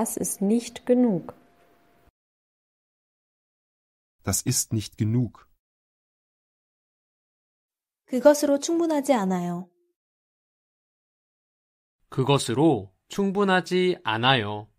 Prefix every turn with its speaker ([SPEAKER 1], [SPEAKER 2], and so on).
[SPEAKER 1] das ist nicht genug.
[SPEAKER 2] Das
[SPEAKER 3] ist nicht genug.
[SPEAKER 1] 그것으로 충분하지 않아요.
[SPEAKER 3] 그것으로 충분하지 않아요.